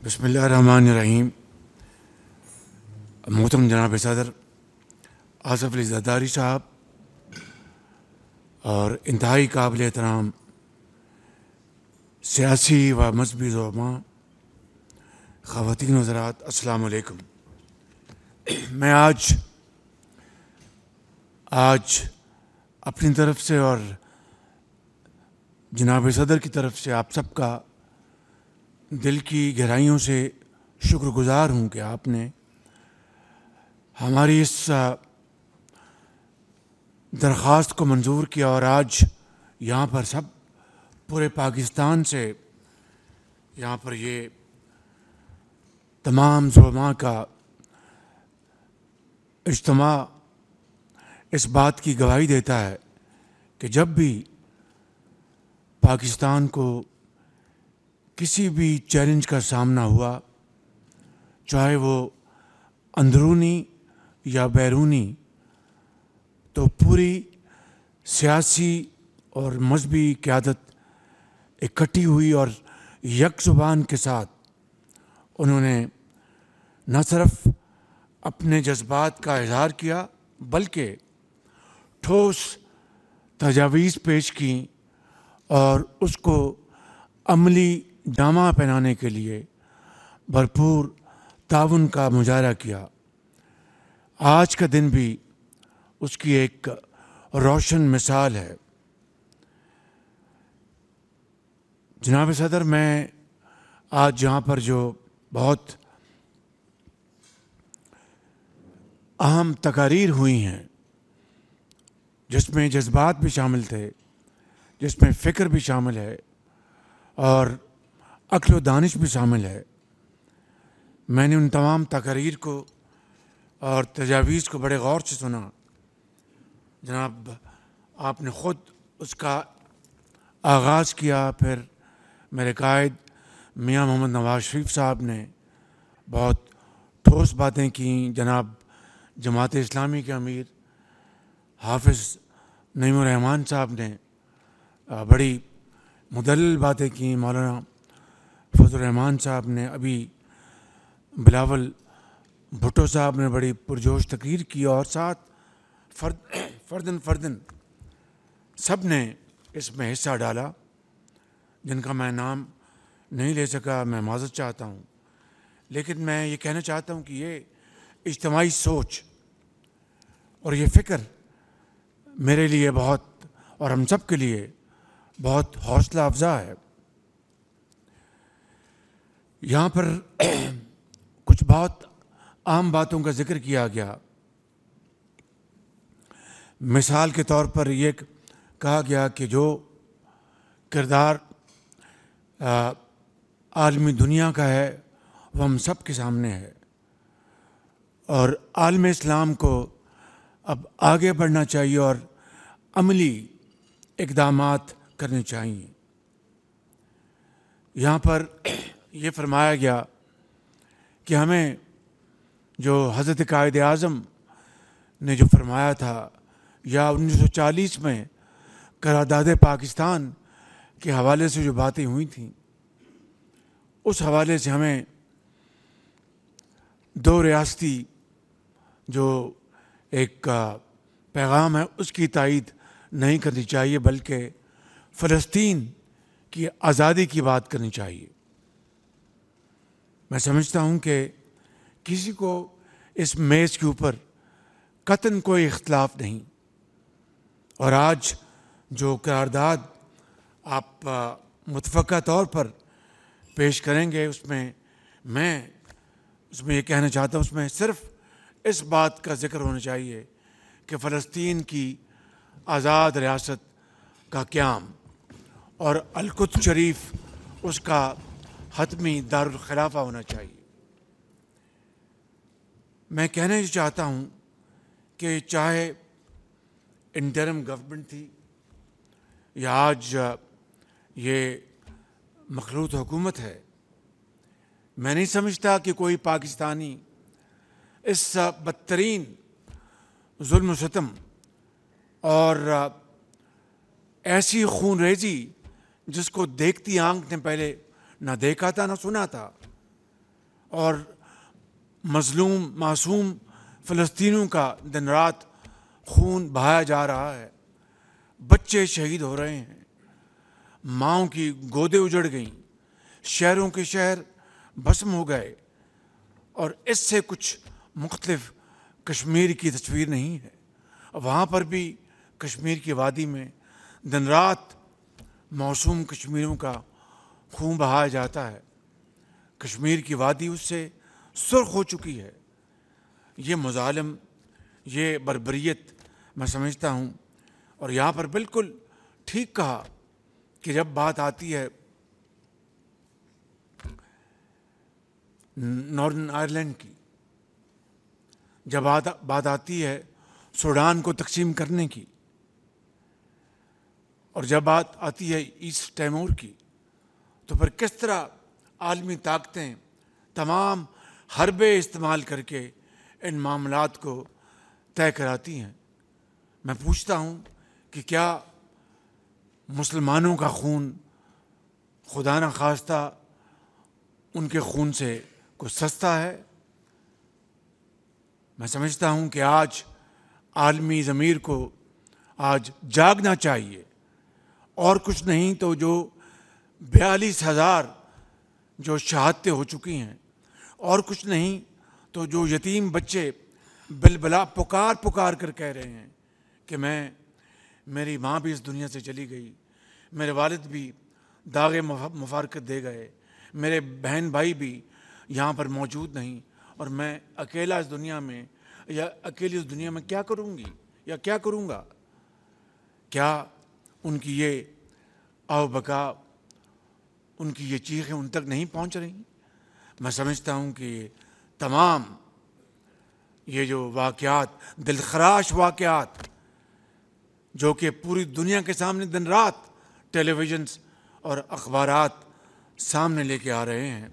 बसमीम मोहतरम जनाब सदर आसफ़ अली जदारी साहब और इंतहाई काबिल एहतराम सियासी व मजहबी जबाँ ख़वान हजरात असलकम मैं आज आज अपनी तरफ से और जनाब सदर की तरफ से आप सबका दिल की गहराइयों से शुक्रगुजार हूँ कि आपने हमारी इस दरख्वास्त को मंजूर किया और आज यहाँ पर सब पूरे पाकिस्तान से यहाँ पर ये तमाम जुमा का इज्तम इस बात की गवाही देता है कि जब भी पाकिस्तान को किसी भी चैलेंज का सामना हुआ चाहे वो अंदरूनी या बैरूनी तो पूरी सियासी और मजहबी क्यादत इकट्ठी हुई और यकजुबान के साथ उन्होंने न सिर्फ अपने जज्बात का इजहार किया बल्कि ठोस तजावीज़ पेश की और उसको अमली जामा पहनाने के लिए भरपूर ताउन का मुजाहरा किया आज का दिन भी उसकी एक रोशन मिसाल है जनाब सदर मैं आज यहाँ पर जो बहुत अहम तकारीर हुई हैं जिसमें जज्बात भी शामिल थे जिसमें फ़िक्र भी शामिल है और अक्ल दानिश भी शामिल है मैंने उन तमाम तकरीर को और तजावीज़ को बड़े गौर से सुना जनाब आपने ख़ुद उसका आगाज़ किया फिर मेरे कायद मियाँ मोहम्मद नवाज शरीफ साहब ने बहुत ठोस बातें की जनाब जमात इस्लामी के अमीर हाफिज़ नईम रहमान साहब ने बड़ी मुदल बातें की मौलाना फजलरहमान साहब ने अभी बिलावल भुटो साहब ने बड़ी पुरजोश तकरीर की और साथ फर्द फर्दन फर्दन सब ने इसमें हिस्सा डाला जिनका मैं नाम नहीं ले सका मैं माजत चाहता हूँ लेकिन मैं ये कहना चाहता हूँ कि ये इज्तमाही सोच और ये फ़िक्र मेरे लिए बहुत और हम सब के लिए बहुत हौसला अफजा है यहाँ पर कुछ बहुत आम बातों का जिक्र किया गया मिसाल के तौर पर ये कहा गया कि जो किरदार आलमी दुनिया का है वह हम सब के सामने है और आलम इस्लाम को अब आगे बढ़ना चाहिए और अमली इकदाम करने चाहिए यहाँ पर ये फरमाया गया कि हमें जो हज़रत कायद अज़म ने जो फरमाया था या 1940 में करारदाद पाकिस्तान के हवाले से जो बातें हुई थी उस हवाले से हमें दो रियासती जो एक पैगाम है उसकी तायद नहीं करनी चाहिए बल्कि फ़लस्तीन की आज़ादी की बात करनी चाहिए मैं समझता हूँ कि किसी को इस मेज़ के ऊपर कतन कोई इख्तलाफ नहीं और आज जो करारदाद आप मुतफ़ा तौर पर पेश करेंगे उसमें मैं उसमें ये कहना चाहता हूँ उसमें सिर्फ इस बात का जिक्र होना चाहिए कि फ़लस्तीन की आज़ाद रियासत का क्याम और अलकुत शरीफ उसका हतमी दारखिलाफा होना चाहिए मैं कहना चाहता हूँ कि चाहे इंटरम गवर्नमेंट थी या आज ये मखलूत हुकूमत है मैं नहीं समझता कि कोई पाकिस्तानी इस बदतरीन जुल्म और ऐसी खून रेजी जिसको देखती आंख ने पहले ना देखा था ना सुना था और मजलूम मासूम फ़लस्तीनों का दिन रात खून बहाया जा रहा है बच्चे शहीद हो रहे हैं माओ की गोदें उजड़ गईं शहरों के शहर भस्म हो गए और इससे कुछ मुख्तफ कश्मीर की तस्वीर नहीं है वहाँ पर भी कश्मीर की वादी में दिन रात मौसम कश्मीरों का खून बहाया जाता है कश्मीर की वादी उससे सुर्ख हो चुकी है ये मुजालम ये बरबरीत मैं समझता हूँ और यहाँ पर बिल्कुल ठीक कहा कि जब बात आती है नॉर्दर्न आयरलैंड की जब बात आती है सूडान को तकसीम करने की और जब बात आती है ईस्ट तैमूर की तो फिर किस तरह आलमी ताकतें तमाम हरबे इस्तेमाल करके इन मामला को तय कराती हैं मैं पूछता हूँ कि क्या मुसलमानों का खून खुदा न खास्ता उनके खून से कुछ सस्ता है मैं समझता हूँ कि आज आलमी ज़मीर को आज जागना चाहिए और कुछ नहीं तो जो बयालीस हज़ार जो शहादतें हो चुकी हैं और कुछ नहीं तो जो यतीम बच्चे बिलबला पुकार पुकार कर कह रहे हैं कि मैं मेरी माँ भी इस दुनिया से चली गई मेरे वालिद भी दागे मुफारकत दे गए मेरे बहन भाई भी यहाँ पर मौजूद नहीं और मैं अकेला इस दुनिया में या अकेली इस दुनिया में क्या करूँगी या क्या करूँगा क्या उनकी ये आवबका उनकी ये चीखें उन तक नहीं पहुंच रही मैं समझता हूं कि तमाम ये जो वाक़ात दिलखराश वाक़ात जो कि पूरी दुनिया के सामने दिन रात टेलीविजन और अखबार सामने लेके आ रहे हैं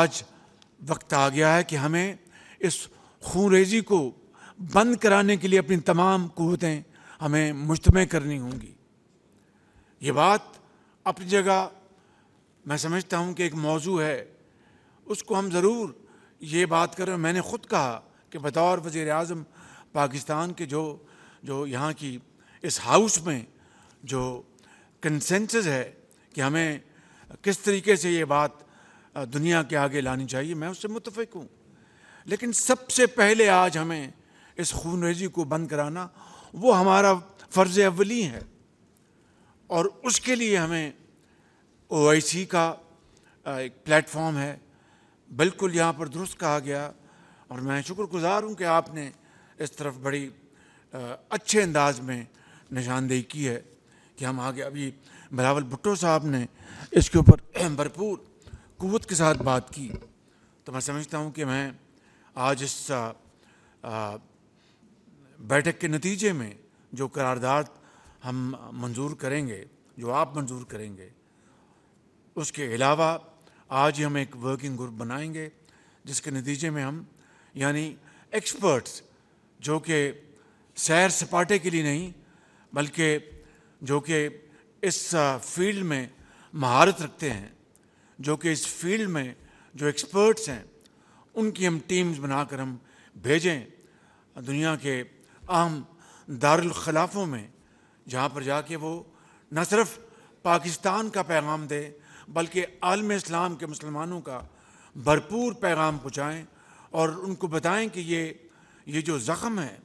आज वक्त आ गया है कि हमें इस खूनरेजी को बंद कराने के लिए अपनी तमाम कुतें हमें मुश्तम करनी होंगी ये बात अपनी जगह मैं समझता हूँ कि एक मौजू है उसको हम ज़रूर ये बात करें मैंने ख़ुद कहा कि बतौर वज़ी अजम पाकिस्तान के जो जो यहाँ की इस हाउस में जो कंसेंसस है कि हमें किस तरीके से ये बात दुनिया के आगे लानी चाहिए मैं उससे मुतफ़ हूँ लेकिन सबसे पहले आज हमें इस खून को बंद कराना वो हमारा फ़र्ज़ अवली है और उसके लिए हमें ओ का एक प्लेटफॉर्म है बिल्कुल यहाँ पर दुरुस्त कहा गया और मैं शुक्रगुजार हूँ कि आपने इस तरफ बड़ी अच्छे अंदाज में निशानदेही की है कि हम आगे अभी बिलावल भुट्टो साहब ने इसके ऊपर भरपूर कुत के साथ बात की तो मैं समझता हूँ कि मैं आज इस बैठक के नतीजे में जो करारदाद हम मंजूर करेंगे जो आप मंजूर करेंगे उसके अलावा आज हम एक वर्किंग ग्रुप बनाएंगे जिसके नतीजे में हम यानी एक्सपर्ट्स जो कि सैर सपाटे के लिए नहीं बल्कि जो कि इस फील्ड में महारत रखते हैं जो कि इस फील्ड में जो एक्सपर्ट्स हैं उनकी हम टीम्स बनाकर हम भेजें दुनिया के आम दारुलखलाफों में जहाँ पर जाके वो न सिर्फ पाकिस्तान का पैगाम दें बल्कि आलम इस्लाम के मुसलमानों का भरपूर पैगाम पहुँचाएँ और उनको बताएँ कि ये ये जो ज़ख़म है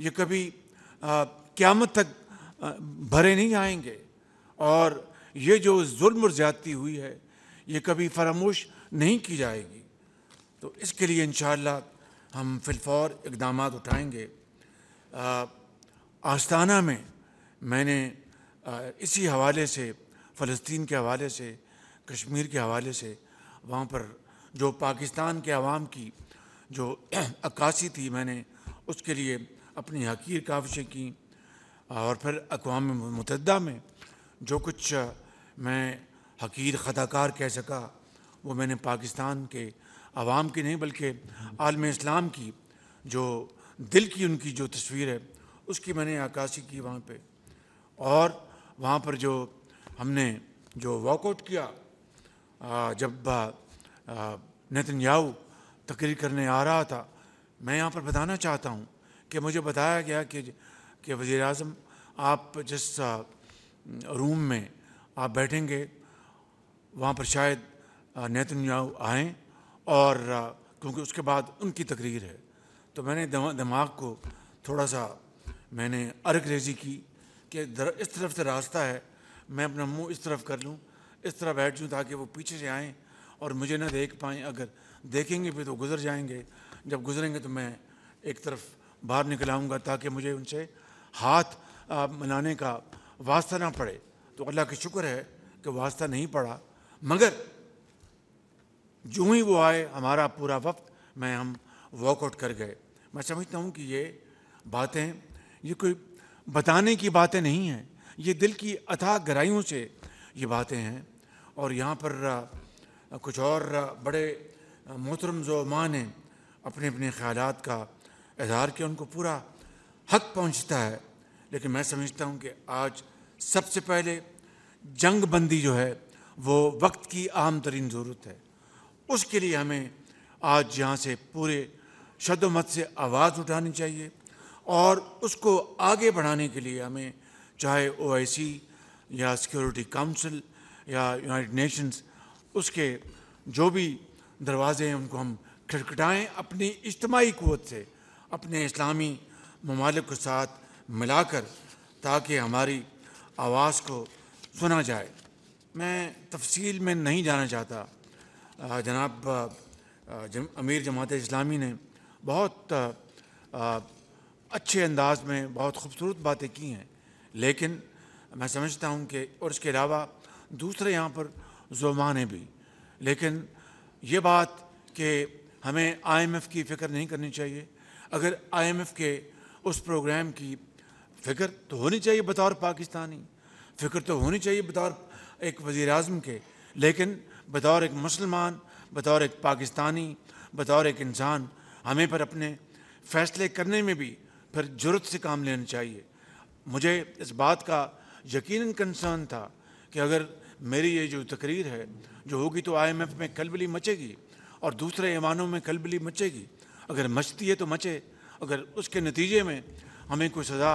ये कभी क़्यामत तक आ, भरे नहीं आएंगे और ये जो जुल्म और ज़्यादती हुई है ये कभी फरामोश नहीं की जाएगी तो इसके लिए इन हम फिलफौर इकदाम उठाएँगे आस्ताना में मैंने इसी हवाले से फ़लस्तीन के हवाले से कश्मीर के हवाले से वहाँ पर जो पाकिस्तान के आवाम की जो अक्सी थी मैंने उसके लिए अपनी हकीर काविशें की और फिर अकवा मतदा में जो कुछ मैं हकीर ख़दाकार कह सका वो मैंने पाकिस्तान के आवाम की नहीं बल्कि आलम इस्लाम की जो दिल की उनकी जो तस्वीर है उसकी मैंने अक्सी की वहाँ पर और वहाँ पर जो हमने जो वॉकआउट किया जब नितिन तकरीर करने आ रहा था मैं यहाँ पर बताना चाहता हूँ कि मुझे बताया गया कि कि वज़ी अजम आप जिस रूम में आप बैठेंगे वहाँ पर शायद नितिन याऊ आएँ और क्योंकि उसके बाद उनकी तकरीर है तो मैंने दिमाग को थोड़ा सा मैंने अर्ग रेजी की कि इस तरफ से रास्ता है मैं अपना मुंह इस तरफ कर लूँ इस तरह बैठ जाऊँ ताकि वो पीछे से आएँ और मुझे ना देख पाएँ अगर देखेंगे फिर तो गुजर जाएंगे जब गुजरेंगे तो मैं एक तरफ बाहर निकल आऊँगा ताकि मुझे उनसे हाथ मनाने का वास्ता ना पड़े तो अल्लाह का शुक्र है कि वास्ता नहीं पड़ा मगर जो ही वो आए हमारा पूरा वक्त मैं हम वॉकआउट कर गए मैं समझता हूँ कि ये बातें ये कोई बताने की बातें नहीं हैं ये दिल की अथाह गहराइयों से ये बातें हैं और यहाँ पर कुछ और बड़े मोहतरम माँ ने अपने अपने ख्याल का इजहार किया उनको पूरा हक पहुँचता है लेकिन मैं समझता हूँ कि आज सबसे पहले जंग बंदी जो है वो वक्त की आम तरीन ज़रूरत है उसके लिए हमें आज यहाँ से पूरे शदोमत से आवाज़ उठानी चाहिए और उसको आगे बढ़ाने के लिए हमें चाहे ओ या सिक्योरिटी काउंसिल या यूनाइटेड नेशंस उसके जो भी दरवाजे हैं उनको हम खटखटाएँ अपनी इज्तमाही क़वत से अपने इस्लामी ममालिक के साथ मिलाकर ताकि हमारी आवाज़ को सुना जाए मैं तफसील में नहीं जाना चाहता जनाब जम, अमीर जमात इस्लामी ने बहुत अच्छे अंदाज में बहुत खूबसूरत बातें की हैं लेकिन मैं समझता हूँ कि और इसके अलावा दूसरे यहाँ पर जो माने भी लेकिन ये बात कि हमें आई एम एफ़ की फ़िक्र नहीं करनी चाहिए अगर आई एम एफ़ के उस प्रोग्राम की फ़िक्र तो होनी चाहिए बतौर पाकिस्तानी फ़िक्र तो होनी चाहिए बतौर एक वज़ी अजम के लेकिन बतौर एक मुसलमान बतौर एक पाकिस्तानी बतौर एक इंसान हमें पर अपने फ़ैसले करने में भी फिर जरूरत से काम लेना चाहिए मुझे इस बात का यकीन कंसर्न था कि अगर मेरी ये जो तकरीर है जो होगी तो आईएमएफ में कलबली मचेगी और दूसरे ईमानों में कलबली मचेगी अगर मचती है तो मचे अगर उसके नतीजे में हमें कोई सज़ा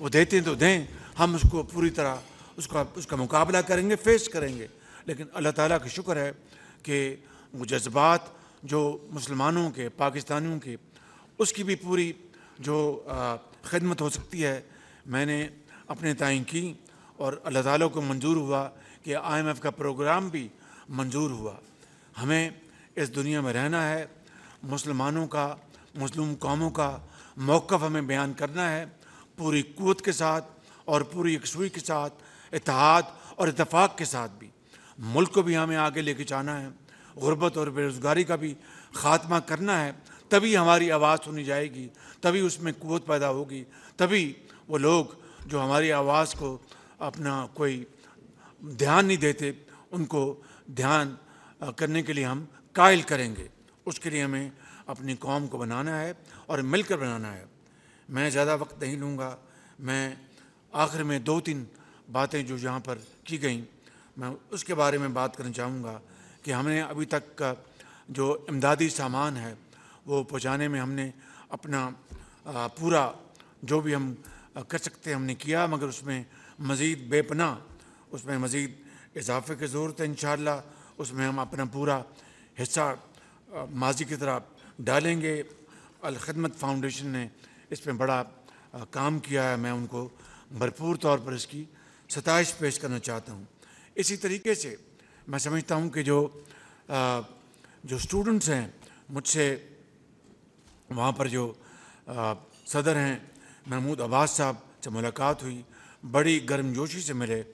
वो देते हैं तो दें हम उसको पूरी तरह उसका उसका मुकाबला करेंगे फेस करेंगे लेकिन अल्लाह ताला का शुक्र है कि वो जज्बात जो मुसलमानों के पाकिस्तानियों के उसकी भी पूरी जो खदमत हो सकती है मैंने अपने तय की और अल्लाह ताली को मंजूर हुआ कि आईएमएफ का प्रोग्राम भी मंजूर हुआ हमें इस दुनिया में रहना है मुसलमानों का मुस्लिम कौमों का मौक़ हमें बयान करना है पूरी क़वत के साथ और पूरी यकसुई के साथ इतिहाद और इतफाक़ के साथ भी मुल्क को भी हमें आगे लेके जाना है गुर्बत और बेरोज़गारी का भी खात्मा करना है तभी हमारी आवाज़ सुनी जाएगी तभी उसमें कुत पैदा होगी तभी वो लोग जो हमारी आवाज़ को अपना कोई ध्यान नहीं देते उनको ध्यान करने के लिए हम कायल करेंगे उसके लिए हमें अपनी कौम को बनाना है और मिलकर बनाना है मैं ज़्यादा वक्त नहीं लूँगा मैं आखिर में दो तीन बातें जो यहाँ पर की गई मैं उसके बारे में बात करना चाहूँगा कि हमने अभी तक का जो इमदादी सामान है वो पहुँचाने में हमने अपना पूरा जो भी हम कर सकते हमने किया मगर उसमें मज़ीद बेपना उसमें मज़ीद इजाफे की ज़रूरत है इन उसमें हम अपना पूरा हिस्सा माजी की तरह डालेंगे अलखदमत फाउंडेशन ने इसमें बड़ा काम किया है मैं उनको भरपूर तौर पर इसकी सतश पेश करना चाहता हूँ इसी तरीके से मैं समझता हूँ कि जो जो स्टूडेंट्स हैं मुझसे वहाँ पर जो आ, सदर हैं महमूद अब्बास साहब से मुलाकात हुई बड़ी गर्मजोशी से मिले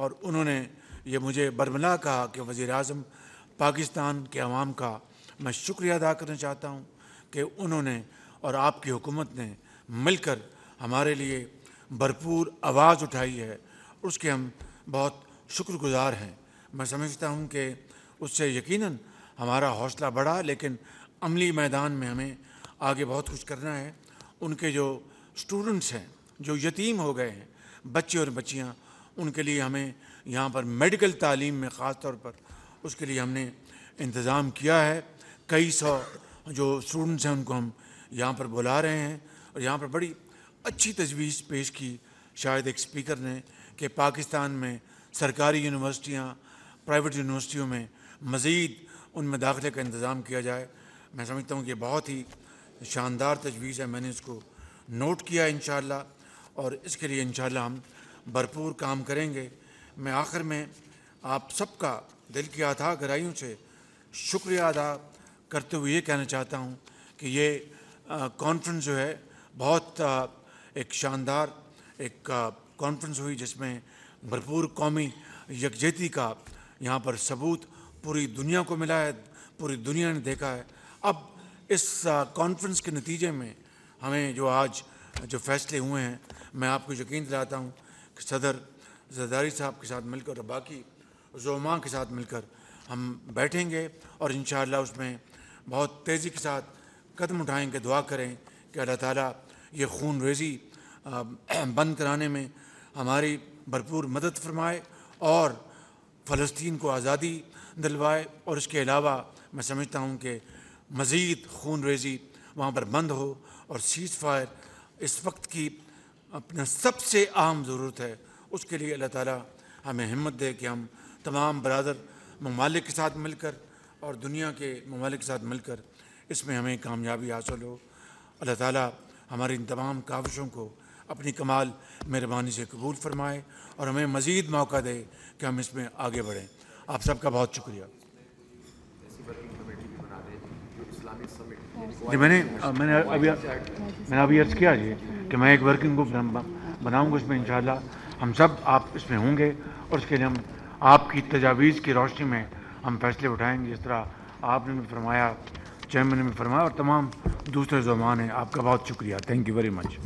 और उन्होंने ये मुझे बर्मला कहा कि वज़ी अजम पाकिस्तान के अवाम का मैं शुक्रिया अदा करना चाहता हूँ कि उन्होंने और आपकी हुकूमत ने मिलकर हमारे लिए भरपूर आवाज़ उठाई है उसके हम बहुत शुक्रगुजार हैं मैं समझता हूँ कि उससे यकीनन हमारा हौसला बढ़ा लेकिन अमली मैदान में हमें आगे बहुत कुछ करना है उनके जो स्टूडेंट्स हैं जो यतीम हो गए हैं बच्चे और बच्चियाँ उनके लिए हमें यहाँ पर मेडिकल तालीम में ख़ास तौर पर उसके लिए हमने इंतज़ाम किया है कई सौ जो स्टूडेंट्स हैं उनको हम यहाँ पर बुला रहे हैं और यहाँ पर बड़ी अच्छी तजवीज़ पेश की शायद एक स्पीकर ने कि पाकिस्तान में सरकारी यूनिवर्सिटियाँ प्राइवेट यूनिवर्सिटियों में मज़ीद उनमें दाखिले का इंतज़ाम किया जाए मैं समझता हूँ कि बहुत ही शानदार तजवीज़ है मैंने इसको नोट किया इन और इसके लिए इन हम भरपूर काम करेंगे मैं आखिर में आप सबका दिल की आधा गहराइयों से शुक्रिया अदा करते हुए ये कहना चाहता हूँ कि ये कॉन्फ्रेंस जो है बहुत आ, एक शानदार एक कॉन्फ्रेंस हुई जिसमें भरपूर कौमी यकजहती का यहाँ पर सबूत पूरी दुनिया को मिला है पूरी दुनिया ने देखा है अब इस कॉन्फ्रेंस के नतीजे में हमें जो आज जो फैसले हुए हैं मैं आपको यकीन दिलाता हूँ कि सदर जरदारी साहब के साथ मिलकर और बाकी जोमा के साथ मिलकर हम बैठेंगे और इन उसमें बहुत तेज़ी के साथ कदम उठाएंगे दुआ करें कि अल्लाह ताला ये खून रेजी बंद कराने में हमारी भरपूर मदद फरमाए और फ़लस्तीन को आज़ादी दिलवाए और इसके अलावा मैं समझता हूँ कि मज़ीद खून रेजी वहाँ पर बंद हो और सीज फायर इस वक्त की अपना सबसे अहम ज़रूरत है उसके लिए अल्लाह ताला हमें हिम्मत दे कि हम तमाम बरदर ममालिक के साथ मिलकर और दुनिया के ममालिक के साथ मिलकर इसमें हमें कामयाबी हासिल हो अल्लाह ताला हमारी इन तमाम काविशों को अपनी कमाल मेहरबानी से कबूल फरमाए और हमें मज़ीद मौका दे कि हम इसमें आगे बढ़ें आप सबका बहुत शुक्रिया जी मैंने मैंने अभी मैंने अभी अर्ज़ किया जी कि मैं एक वर्किंग ग्रुप बनाऊंगा इसमें इन हम सब आप इसमें होंगे और इसके लिए हम आपकी तजावीज़ की रोशनी में हम फैसले उठाएंगे जिस तरह आपने भी फरमाया चेयरमैन ने भी फरमाया और तमाम दूसरे जुबान हैं आपका बहुत शुक्रिया थैंक यू वेरी मच